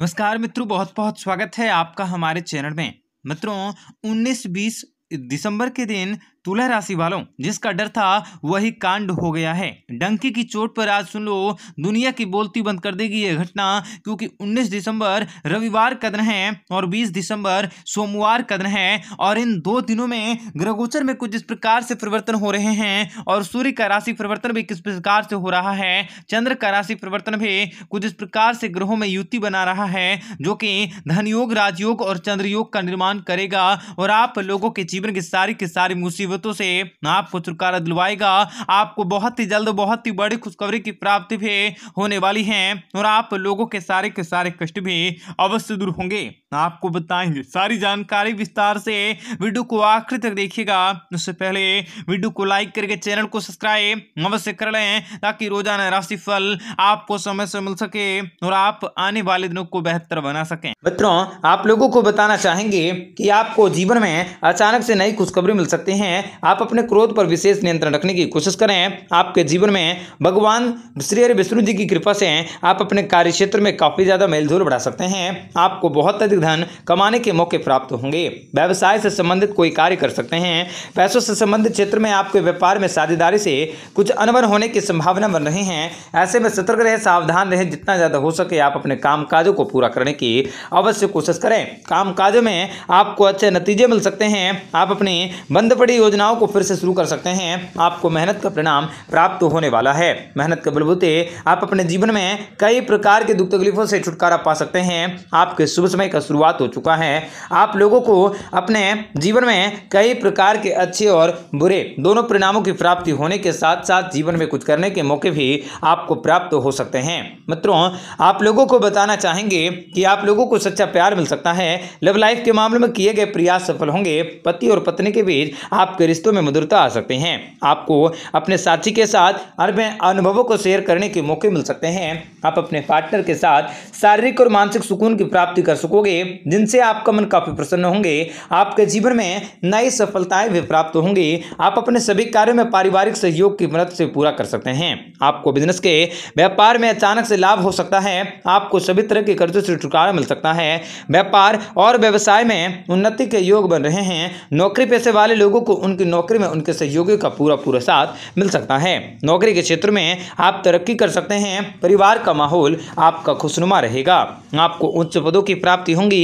नमस्कार मित्रों बहुत बहुत स्वागत है आपका हमारे चैनल में मित्रों 19-20 दिसंबर के दिन तुला राशि वालों जिसका डर था वही कांड हो गया है डंकी की चोट पर आज सुन लो दुनिया की बोलती बंद कर देगी यह घटना क्योंकि 19 दिसंबर रविवार का दिन है और 20 दिसंबर सोमवार का दिन है और इन दो दिनों में ग्रहगोचर में कुछ इस प्रकार से परिवर्तन हो रहे हैं और सूर्य का राशि परिवर्तन भी किस प्रकार से हो रहा है चंद्र का राशि परिवर्तन भी कुछ इस प्रकार से ग्रहों में युति बना रहा है जो कि धनयोग राजयोग और चंद्रयोग का निर्माण करेगा और आप लोगों के जीवन की सारी की सारी मुसीबत मुसीबतों से आपको छुटकारा दिलवाएगा आपको बहुत ही जल्द बहुत ही बड़ी खुशखबरी की प्राप्ति भी होने वाली है और आप लोगों के सारे के सारे कष्ट भी अवश्य दूर होंगे आपको बताएंगे सारी जानकारी विस्तार से वीडियो को आखिर तक देखिएगा उससे पहले वीडियो को लाइक करके चैनल को सब्सक्राइब अवश्य कर लें ताकि रोजाना राशि फल आपको समय से मिल सके और आप आने वाले दिनों को बेहतर बना सके मित्रों आप लोगों को बताना चाहेंगे कि आपको जीवन में अचानक से नई खुशखबरी मिल सकती है आप अपने क्रोध पर विशेष नियंत्रण रखने की कोशिश करें आपके जीवन में भगवान श्री हरि विष्णु जी की कृपा से आप अपने कार्य क्षेत्र में काफ़ी ज़्यादा मेलजोल बढ़ा सकते हैं आपको बहुत अधिक धन कमाने के मौके प्राप्त होंगे व्यवसाय से संबंधित कोई कार्य कर सकते हैं पैसों से संबंधित क्षेत्र में आपके व्यापार में साझेदारी से कुछ अनबन होने की संभावना बन रही है ऐसे में सतर्क रहे सावधान रहे जितना ज़्यादा हो सके आप अपने काम को पूरा करने की अवश्य कोशिश करें काम में आपको अच्छे नतीजे मिल सकते हैं आप अपनी बंद पड़ी योजना योजनाओं को फिर से शुरू कर सकते हैं आपको मेहनत का परिणाम प्राप्त होने वाला है मेहनत के बलबूते आप अपने जीवन में कई प्रकार के दुख तकलीफों से छुटकारा पा सकते हैं आपके शुभ समय का शुरुआत हो चुका है आप लोगों को अपने जीवन में कई प्रकार के अच्छे और बुरे दोनों परिणामों की प्राप्ति होने के साथ साथ जीवन में कुछ करने के मौके भी आपको प्राप्त हो सकते हैं मित्रों आप लोगों को बताना चाहेंगे कि आप लोगों को सच्चा प्यार मिल सकता है लव लाइफ के मामले में किए गए प्रयास सफल होंगे पति और पत्नी के बीच आपके आपके रिश्तों में मधुरता आ सकते हैं आपको अपने साथी के साथ अनुभवों को शेयर करने के मौके मिल सकते हैं आप अपने पार्टनर के साथ शारीरिक और मानसिक सुकून की प्राप्ति कर सकोगे जिनसे आपका मन काफ़ी प्रसन्न होंगे आपके जीवन में नई सफलताएं भी प्राप्त होंगी आप अपने सभी कार्यों में पारिवारिक सहयोग की मदद से पूरा कर सकते हैं आपको बिजनेस के व्यापार में अचानक से लाभ हो सकता है आपको सभी तरह के कर्जों से छुटकारा मिल सकता है व्यापार और व्यवसाय में उन्नति के योग बन रहे हैं नौकरी पैसे वाले लोगों को उनकी नौकरी में उनके सहयोगियों का पूरा पूरा साथ मिल सकता है नौकरी के क्षेत्र में आप तरक्की कर सकते हैं परिवार का माहौल आपका खुशनुमा रहेगा आपको उच्च पदों की प्राप्ति होंगी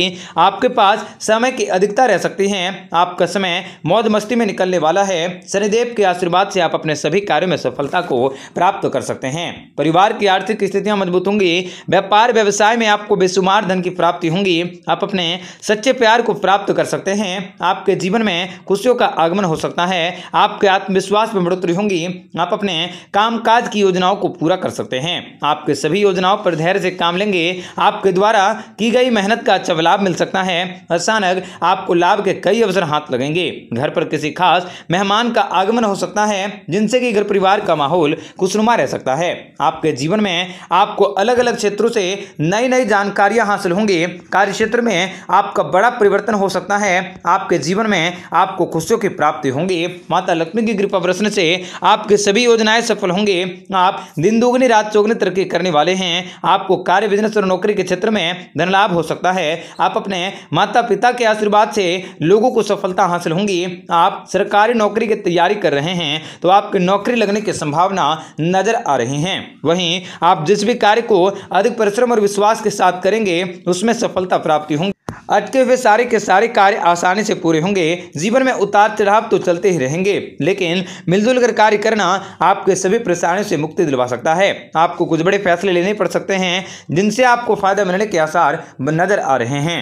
आपके पास समय की अधिकता रह सकती है आपका समय मौज मस्ती में निकलने वाला है शनिदेव के आशीर्वाद से आप अपने सभी कार्यों में सफलता को प्राप्त कर सकते हैं परिवार की आर्थिक स्थितियां मजबूत होंगी व्यापार व्यवसाय में आपको बेशुमार धन की प्राप्ति होंगी आप अपने सच्चे प्यार को प्राप्त कर सकते हैं आपके जीवन में खुशियों का आगमन हो सकता है आपके आत्मविश्वास में बढ़ोतरी होंगी आप अपने कामकाज की योजनाओं को पूरा कर सकते हैं आपके सभी योजनाओं पर धैर्य से काम लेंगे आपके द्वारा की गई मेहनत का अच्छा लाभ मिल सकता है अचानक आपको लाभ के कई अवसर हाथ लगेंगे घर पर किसी खास मेहमान का आगमन हो सकता है जिनसे कि घर परिवार का माहौल खुशनुमा रह सकता है आपके जीवन में आपको अलग अलग क्षेत्रों से नई नई जानकारियां हासिल होंगी कार्य क्षेत्र में आपका बड़ा परिवर्तन हो सकता है आपके जीवन में आपको खुशियों की प्राप्ति प्राप्ति होंगे माता लक्ष्मी की कृपा प्रश्न से आपके सभी योजनाएं सफल होंगे आप दिन दोगुनी रात चौगनी तरक्की करने वाले हैं आपको कार्य बिजनेस और नौकरी के क्षेत्र में धन लाभ हो सकता है आप अपने माता पिता के आशीर्वाद से लोगों को सफलता हासिल होंगी आप सरकारी नौकरी की तैयारी कर रहे हैं तो आपकी नौकरी लगने की संभावना नजर आ रही है वहीं आप जिस भी कार्य को अधिक परिश्रम और विश्वास के साथ करेंगे उसमें सफलता प्राप्ति होंगी अटके हुए सारे के सारे कार्य आसानी से पूरे होंगे जीवन में उतार चढ़ाव तो चलते ही रहेंगे लेकिन मिलजुल कर कार्य करना आपके सभी परेशानियों से मुक्ति दिलवा सकता है आपको कुछ बड़े फैसले लेने पड़ सकते हैं जिनसे आपको फायदा मिलने के आसार नजर आ रहे हैं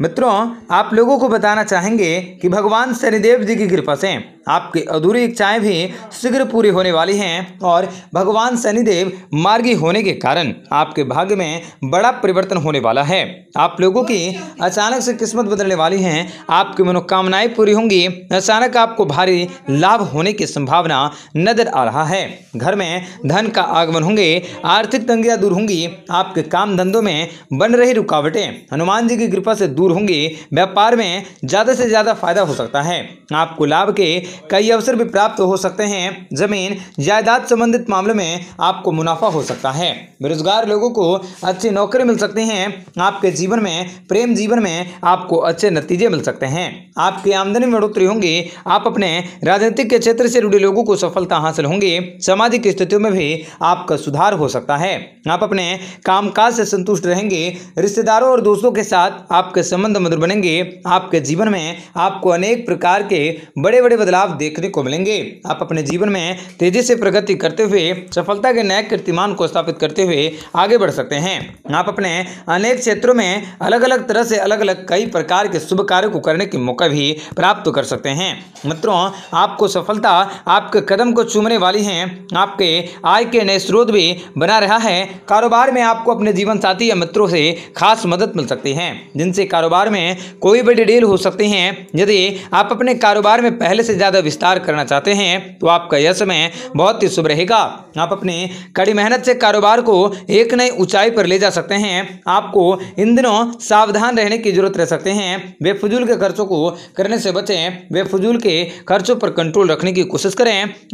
मित्रों आप लोगों को बताना चाहेंगे कि भगवान शनिदेव जी की कृपा से आपकी अधूरी इच्छाएं भी शीघ्र पूरी होने वाली हैं और भगवान शनिदेव मार्गी होने के कारण आपके भाग्य में बड़ा परिवर्तन होने वाला है आप लोगों की अचानक से किस्मत बदलने वाली है आपकी मनोकामनाएं पूरी होंगी अचानक आपको भारी लाभ होने की संभावना नजर आ रहा है घर में धन का आगमन होंगे आर्थिक तंगियां दूर होंगी आपके काम धंधों में बन रही रुकावटें हनुमान जी की कृपा से दूर होंगी व्यापार में ज़्यादा से ज़्यादा फायदा हो सकता है आपको लाभ के कई अवसर भी प्राप्त हो सकते हैं जमीन जायदाद संबंधित मामले में आपको मुनाफा हो सकता है बेरोजगार लोगों को अच्छी नौकरी मिल सकती है आपके जीवन में प्रेम जीवन में आपको अच्छे नतीजे मिल सकते हैं आपकी आमदनी में बढ़ोतरी होंगी आप अपने राजनीतिक के क्षेत्र से जुड़े लोगों को सफलता हासिल होंगी सामाजिक स्थितियों में भी आपका सुधार हो सकता है आप अपने कामकाज से संतुष्ट रहेंगे रिश्तेदारों और दोस्तों के साथ आपके संबंध मधुर बनेंगे आपके जीवन में आपको अनेक प्रकार के बड़े बड़े बदलाव लाभ देखने को मिलेंगे आप अपने जीवन में तेजी से प्रगति करते हुए सफलता के नए कीर्तिमान को स्थापित करते हुए आगे बढ़ सकते हैं आप अपने अनेक क्षेत्रों में अलग अलग तरह से अलग अलग कई प्रकार के शुभ कार्यों को करने के मौका भी प्राप्त कर सकते हैं मित्रों आपको सफलता आपके कदम को चूमने वाली है आपके आय के नए स्रोत भी बना रहा है कारोबार में आपको अपने जीवन साथी या मित्रों से खास मदद मिल सकती है जिनसे कारोबार में कोई बड़ी डील हो सकती है यदि आप अपने कारोबार में पहले से ज़्यादा विस्तार करना चाहते हैं तो आपका यह समय बहुत ही शुभ रहेगा आप अपनी कड़ी मेहनत से कारोबार को एक नई ऊंचाई पर ले जा सकते हैं आपको इन दिनों सावधान रहने की जरूरत रह सकते हैं बेफजूल के खर्चों को करने से बचें बेफजूल के खर्चों पर कंट्रोल रखने की कोशिश करें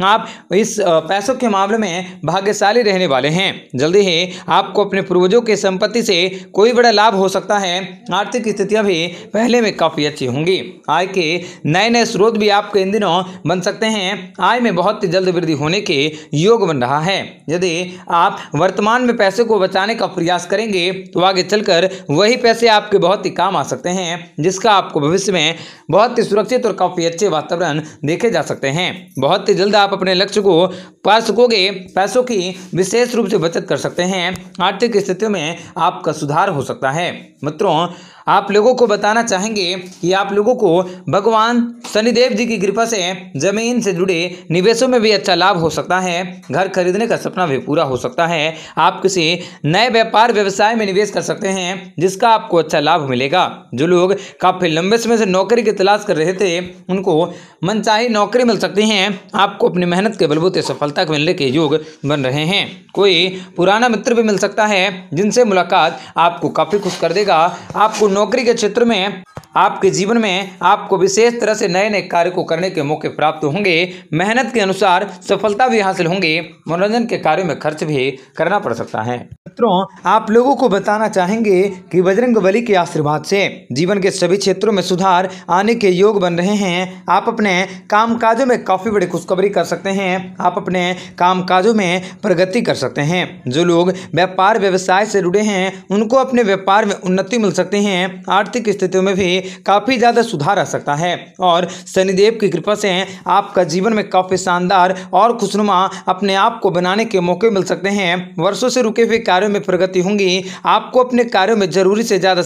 आप इस पैसों के मामले में भाग्यशाली रहने वाले हैं जल्दी ही आपको अपने पूर्वजों के संपत्ति से कोई बड़ा लाभ हो सकता है आर्थिक स्थितियाँ भी पहले में काफ़ी अच्छी होंगी आय के नए नए स्रोत भी आपके इन दिनों दिनों बन सकते हैं आय में बहुत जल्द वृद्धि होने के योग बन रहा है यदि आप वर्तमान में पैसे को बचाने का प्रयास करेंगे तो आगे चलकर वही पैसे आपके बहुत ही काम आ सकते हैं जिसका आपको भविष्य में बहुत ही सुरक्षित और काफ़ी अच्छे वातावरण देखे जा सकते हैं बहुत ही जल्द आप अपने लक्ष्य को पा सकोगे पैसों की विशेष रूप से बचत कर सकते हैं आर्थिक स्थितियों में आपका सुधार हो सकता है मित्रों आप लोगों को बताना चाहेंगे कि आप लोगों को भगवान शनिदेव जी की कृपा से जमीन से जुड़े निवेशों में भी अच्छा लाभ हो सकता है घर खरीदने का सपना भी पूरा हो सकता है आप किसी नए व्यापार व्यवसाय में निवेश कर सकते हैं जिसका आपको अच्छा लाभ मिलेगा जो लोग काफ़ी लंबे समय से नौकरी की तलाश कर रहे थे उनको मनचाही नौकरी मिल सकती है आपको अपनी मेहनत के बलबूते सफलता मिलने के योग बन रहे हैं कोई पुराना मित्र भी मिल सकता है जिनसे मुलाकात आपको काफ़ी खुश कर देगा आपको नौकरी के क्षेत्र में आपके जीवन में आपको विशेष तरह से नए नए कार्य को करने के मौके प्राप्त होंगे मेहनत के अनुसार सफलता भी हासिल होंगे मनोरंजन के कार्यों में खर्च भी करना पड़ सकता है मित्रों आप लोगों को बताना चाहेंगे कि बजरंग बली के आशीर्वाद से जीवन के सभी क्षेत्रों में सुधार आने के योग बन रहे हैं आप अपने काजों में काफ़ी बड़ी खुशखबरी कर सकते हैं आप अपने काजों में प्रगति कर सकते हैं जो लोग व्यापार व्यवसाय से जुड़े हैं उनको अपने व्यापार में उन्नति मिल सकती है आर्थिक स्थितियों में भी काफ़ी ज़्यादा सुधार आ सकता है और शनिदेव की कृपा से आपका जीवन में काफ़ी शानदार और खुशनुमा अपने आप को बनाने के मौके मिल सकते हैं वर्षों से रुके हुए कार्य कार्यों में प्रगति होंगी आपको अपने कार्यों में जरूरी से ज़्यादा